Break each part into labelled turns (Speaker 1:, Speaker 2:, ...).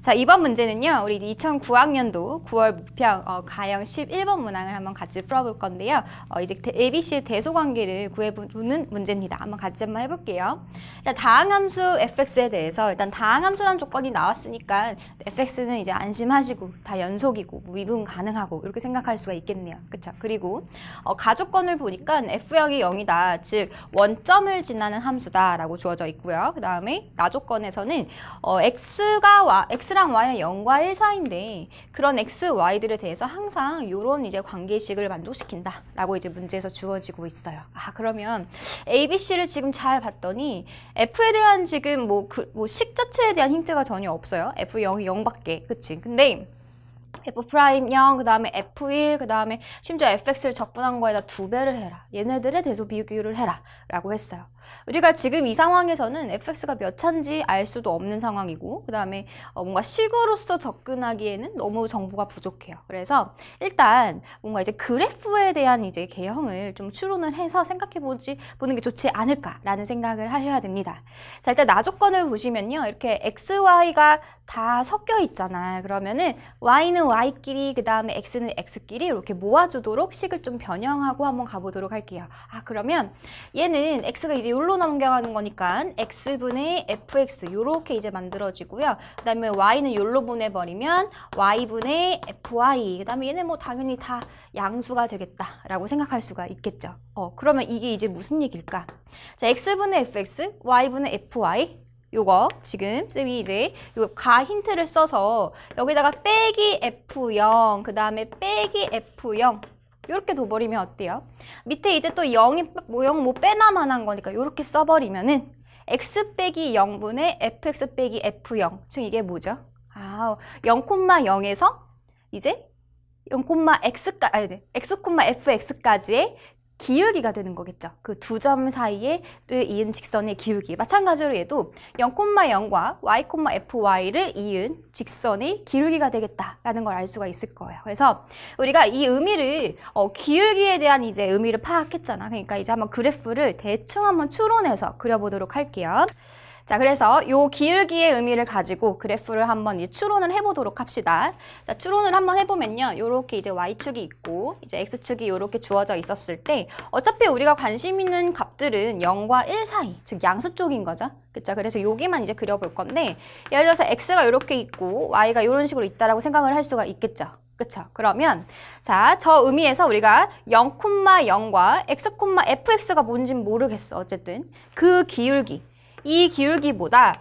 Speaker 1: 자 이번 문제는요 우리 2009학년도 9월 목평 어, 가형 11번 문항을 한번 같이 풀어볼 건데요 어, 이제 ABC의 대소관계를 구해보는 문제입니다 한번 같이 한번 해볼게요 자 다항함수 fx에 대해서 일단 다항함수란 조건이 나왔으니까 fx는 이제 안심하시고 다 연속이고 뭐 미분 가능하고 이렇게 생각할 수가 있겠네요 그쵸 그리고 어, 가조건을 보니까 f형이 0이다 즉 원점을 지나는 함수다 라고 주어져 있고요 그 다음에 나조건에서는 어, x가 와, x x랑 y는 0과 1 사이인데 그런 x, y들에 대해서 항상 이런 이제 관계식을 만족시킨다라고 이제 문제에서 주어지고 있어요. 아 그러면 a, b, c를 지금 잘 봤더니 f에 대한 지금 뭐그뭐식 자체에 대한 힌트가 전혀 없어요. f 0이 0밖에 그치? 근데 F 프라임 0, 그 다음에 F1, 그 다음에 심지어 FX를 적분한 거에다 두 배를 해라. 얘네들의 대소 비교을 해라. 라고 했어요. 우리가 지금 이 상황에서는 FX가 몇 차인지 알 수도 없는 상황이고 그 다음에 어, 뭔가 식으로서 접근하기에는 너무 정보가 부족해요. 그래서 일단 뭔가 이제 그래프에 대한 이제 개형을 좀 추론을 해서 생각해보지 보는 게 좋지 않을까라는 생각을 하셔야 됩니다. 자 일단 나조건을 보시면요. 이렇게 X, Y가 다 섞여 있잖아. 그러면은 Y는 Y끼리 그 다음에 X는 X끼리 이렇게 모아주도록 식을 좀 변형하고 한번 가보도록 할게요. 아 그러면 얘는 X가 이제 여기로 넘겨가는 거니까 X분의 FX 이렇게 이제 만들어지고요. 그 다음에 Y는 여기로 보내버리면 Y분의 FY 그 다음에 얘는 뭐 당연히 다 양수가 되겠다라고 생각할 수가 있겠죠. 어 그러면 이게 이제 무슨 얘기일까? 자 X분의 FX, Y분의 FY 요거 지금 쌤이 이제 요가 힌트를 써서 여기다가 빼기 F0 그 다음에 빼기 F0 요렇게 둬버리면 어때요? 밑에 이제 또 0이 뭐 0 뭐 빼나만 한 거니까 요렇게 써버리면은 x 빼기 0분의 fx 빼기 f0 즉 이게 뭐죠? 아, 0,0에서 이제 0,x까지 아니 네, x,fx까지의 기울기가 되는 거겠죠. 그 두 점 사이를 이은 직선의 기울기. 마찬가지로 얘도 0,0과 y,fy를 이은 직선의 기울기가 되겠다라는 걸 알 수가 있을 거예요. 그래서 우리가 이 의미를 어, 기울기에 대한 이제 의미를 파악했잖아. 그러니까 이제 한번 그래프를 대충 한번 추론해서 그려보도록 할게요. 자, 그래서 요 기울기의 의미를 가지고 그래프를 한번 이 추론을 해보도록 합시다. 자, 추론을 한번 해보면요. 요렇게 이제 Y축이 있고, 이제 X축이 요렇게 주어져 있었을 때, 어차피 우리가 관심 있는 값들은 0과 1 사이, 즉 양수 쪽인 거죠. 그쵸? 그래서 여기만 이제 그려볼 건데, 예를 들어서 X가 요렇게 있고, Y가 요런 식으로 있다라고 생각을 할 수가 있겠죠. 그렇죠 그러면 자, 저 의미에서 우리가 0,0과 x,fx가 뭔진 모르겠어. 어쨌든 그 기울기, 이 기울기보다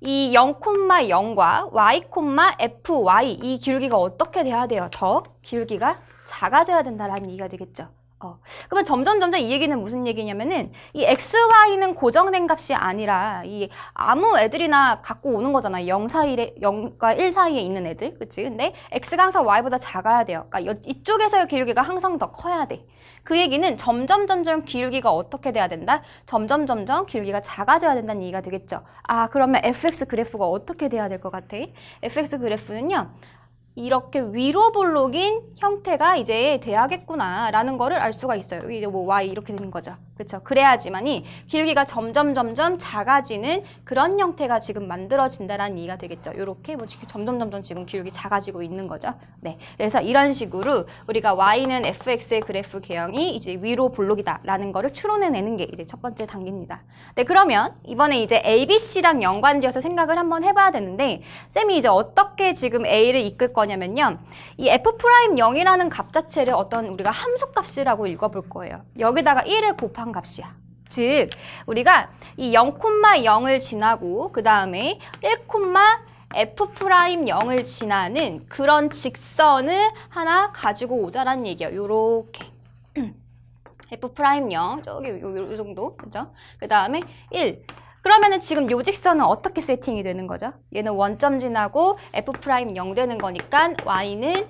Speaker 1: 이 0,0과 y, fy 이 기울기가 어떻게 돼야 돼요? 더 기울기가 작아져야 된다라는 얘기가 되겠죠. 어. 그러면 점점 점점 이 얘기는 무슨 얘기냐면은 이 x, y는 고정된 값이 아니라 이 아무 애들이나 갖고 오는 거잖아. 0 사이에 0과 1 사이에 있는 애들. 그치 근데 x가 항상 y보다 작아야 돼요. 그러니까 이쪽에서의 기울기가 항상 더 커야 돼. 그 얘기는 점점 점점 기울기가 어떻게 돼야 된다? 점점 점점 기울기가 작아져야 된다는 얘기가 되겠죠. 아, 그러면 fx 그래프가 어떻게 돼야 될 것 같아? fx 그래프는요. 이렇게 위로 블록인 형태가 이제 돼야겠구나라는 거를 알 수가 있어요. 이게뭐 y 이렇게 되는 거죠. 그렇죠. 그래야지만이 기울기가 점점 점점 작아지는 그런 형태가 지금 만들어진다라는 얘기가 되겠죠. 요렇게뭐 점점 점점 지금 기울기 작아지고 있는 거죠. 네. 그래서 이런 식으로 우리가 y는 fx의 그래프 개형이 이제 위로 볼록이다라는 거를 추론해내는 게 이제 첫 번째 단계입니다. 네, 그러면 이번에 이제 abc랑 연관지어서 생각을 한번 해봐야 되는데 쌤이 이제 어떻게 지금 a를 이끌 거냐면요. 이 f'0이라는 프라임 값 자체를 어떤 우리가 함수값이라고 읽어볼 거예요. 여기다가 1을 곱한 한 값이야. 즉 우리가 이 0,0을 지나고 그 다음에 1, F 프라임 0을 지나는 그런 직선을 하나 가지고 오자라는 얘기야. 요렇게. F 프라임 0, 저기 요, 요, 정도, 그죠? 그 다음에 1. 그러면은 지금 요 직선은 어떻게 세팅이 되는 거죠? 얘는 원점 지나고 F 프라임 0 되는 거니까 Y는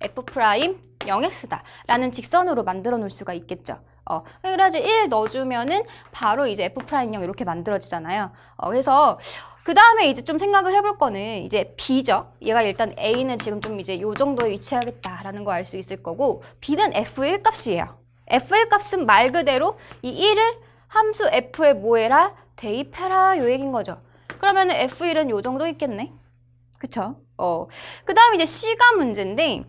Speaker 1: F 프라임 0x다 라는 직선으로 만들어 놓을 수가 있겠죠. 어, 그래야지 1 넣어주면은 바로 이제 f 프라임 0 이렇게 만들어지잖아요. 어, 그래서 그 다음에 이제 좀 생각을 해볼 거는 이제 B죠. 얘가 일단 A는 지금 좀 이제 요 정도에 위치하겠다라는 거 알 수 있을 거고 B는 F1 값이에요. F1 값은 말 그대로 이 1을 함수 F에 뭐해라? 대입해라 요 얘기인 거죠. 그러면 F1은 요 정도 있겠네. 그쵸? 어. 그 다음 에 이제 C가 문제인데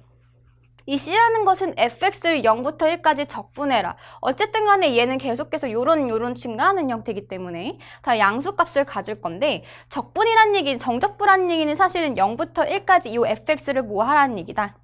Speaker 1: 이 C라는 것은 fx를 0부터 1까지 적분해라. 어쨌든 간에 얘는 계속해서 요런 요런 증가하는 형태이기 때문에 다 양수값을 가질 건데 적분이란 얘기는 정적분란 얘기는 사실은 0부터 1까지 이 fx를 모아라는 얘기다.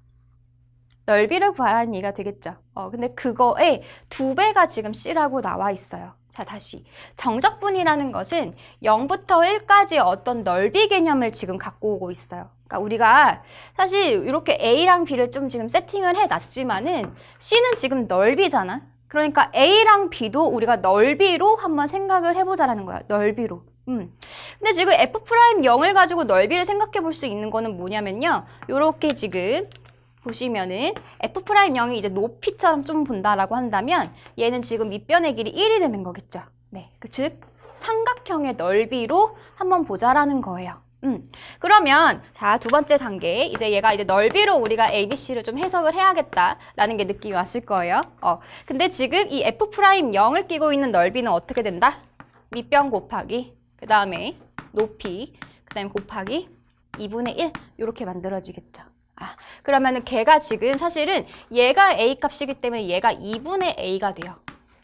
Speaker 1: 넓이를 구하라는 얘기가 되겠죠. 어, 근데 그거에 두 배가 지금 C라고 나와 있어요. 자, 다시. 정적분이라는 것은 0부터 1까지 어떤 넓이 개념을 지금 갖고 오고 있어요. 그러니까 우리가 사실 이렇게 A랑 B를 좀 지금 세팅을 해놨지만은 C는 지금 넓이잖아. 그러니까 A랑 B도 우리가 넓이로 한번 생각을 해보자라는 거야. 넓이로. 음. 근데 지금 F'0을 가지고 넓이를 생각해 볼 수 있는 거는 뭐냐면요. 이렇게 지금 보시면은 F'이 이제 높이처럼 좀 본다라고 한다면 얘는 지금 밑변의 길이 1이 되는 거겠죠. 네, 그즉 삼각형의 넓이로 한번 보자라는 거예요. 음, 그러면 자 두 번째 단계 이제 얘가 이제 넓이로 우리가 ABC를 좀 해석을 해야겠다라는 게 느낌이 왔을 거예요. 어, 근데 지금 이 F 프라임 0을 끼고 있는 넓이는 어떻게 된다? 밑변 곱하기 그 다음에 높이 그 다음에 곱하기 2분의 1 이렇게 만들어지겠죠. 아, 그러면은 걔가 지금 사실은 얘가 A 값이기 때문에 얘가 2분의 A가 돼요.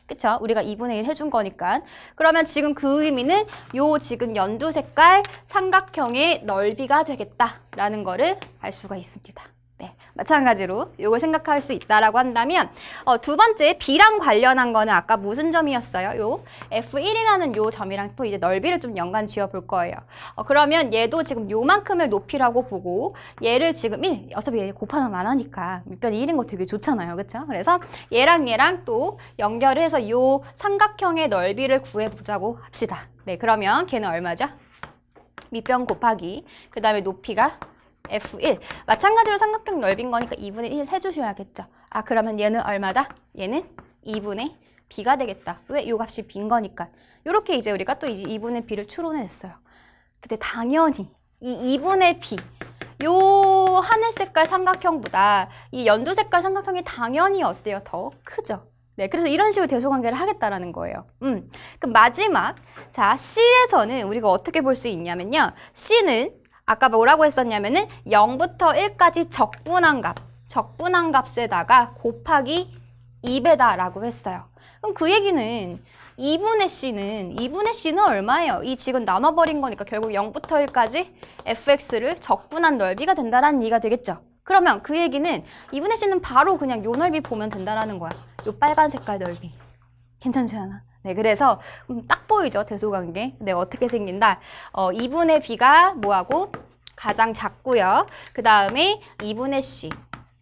Speaker 1: 그쵸? 우리가 2분의 1 해준 거니까. 그러면 지금 그 의미는 요 지금 연두 색깔 삼각형의 넓이가 되겠다라는 거를 알 수가 있습니다. 네, 마찬가지로 이걸 생각할 수 있다라고 한다면 어, 두 번째 B랑 관련한 거는 아까 무슨 점이었어요? 요 F1이라는 요 점이랑 또 이제 넓이를 좀 연관 지어 볼 거예요. 어, 그러면 얘도 지금 요만큼의 높이라고 보고 얘를 지금 1, 어차피 얘 곱하면 많으니까 밑변이 1인 거 되게 좋잖아요. 그렇죠? 그래서 얘랑 얘랑 또 연결을 해서 요 삼각형의 넓이를 구해보자고 합시다. 네, 그러면 걔는 얼마죠? 밑변 곱하기 그 다음에 높이가 F1 마찬가지로 삼각형 넓인 거니까 2분의 1 해주셔야겠죠 아 그러면 얘는 얼마다? 얘는 2분의 B가 되겠다 왜? 요 값이 빈 거니까 요렇게 이제 우리가 또 이제 2분의 B를 추론했어요 근데 당연히 이 2분의 B 요 하늘 색깔 삼각형보다 이 연두 색깔 삼각형이 당연히 어때요? 더 크죠 네, 그래서 이런 식으로 대소관계를 하겠다라는 거예요. 음, 그럼 마지막, 자 C에서는 우리가 어떻게 볼 수 있냐면요. C는 아까 뭐라고 했었냐면은 0부터 1까지 적분한 값, 적분한 값에다가 곱하기 2배다 라고 했어요. 그럼 그 얘기는 2분의 c는 2분의 c는 얼마예요? 이 지금 나눠버린 거니까 결국 0부터 1까지 fx를 적분한 넓이가 된다라는 얘기가 되겠죠. 그러면 그 얘기는 2분의 c는 바로 그냥 요 넓이 보면 된다라는 거야. 요 빨간 색깔 넓이. 괜찮지 않아? 네, 그래서 음, 딱 보이죠 대소관계 네 어떻게 생긴다 어, 2분의 B가 뭐하고 가장 작고요 그 다음에 2분의 C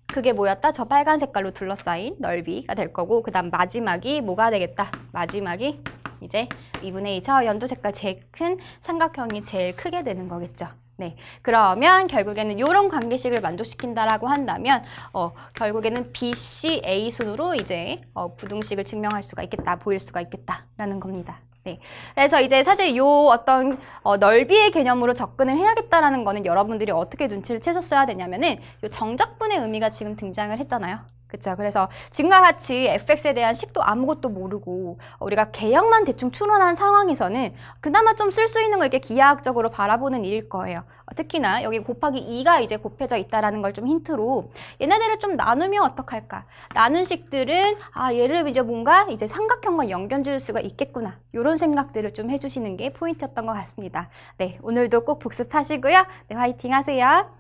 Speaker 1: 그게 뭐였다? 저 빨간 색깔로 둘러싸인 넓이가 될 거고 그 다음 마지막이 뭐가 되겠다? 마지막이 이제 2분의 2저 연두 색깔 제일 큰 삼각형이 제일 크게 되는 거겠죠 네, 그러면 결국에는 이런 관계식을 만족시킨다라고 한다면 어, 결국에는 B, C, A 순으로 이제 어, 부등식을 증명할 수가 있겠다, 보일 수가 있겠다라는 겁니다. 네. 그래서 이제 사실 요 어떤 어, 넓이의 개념으로 접근을 해야겠다라는 거는 여러분들이 어떻게 눈치를 채셨어야 되냐면은 요 정적분의 의미가 지금 등장을 했잖아요. 그렇죠. 그래서 지금과 같이 FX에 대한 식도 아무것도 모르고 우리가 계약만 대충 추론한 상황에서는 그나마 좀 쓸 수 있는 걸 이렇게 기하학적으로 바라보는 일일 거예요. 어, 특히나 여기 곱하기 2가 이제 곱해져 있다라는 걸 좀 힌트로 얘네들을 좀 나누면 어떡할까? 나눈 식들은 아 얘를 이제 뭔가 이제 삼각형과 연결 지을 수가 있겠구나. 이런 생각들을 좀 해주시는 게 포인트였던 것 같습니다. 네, 오늘도 꼭 복습하시고요. 네, 화이팅 하세요.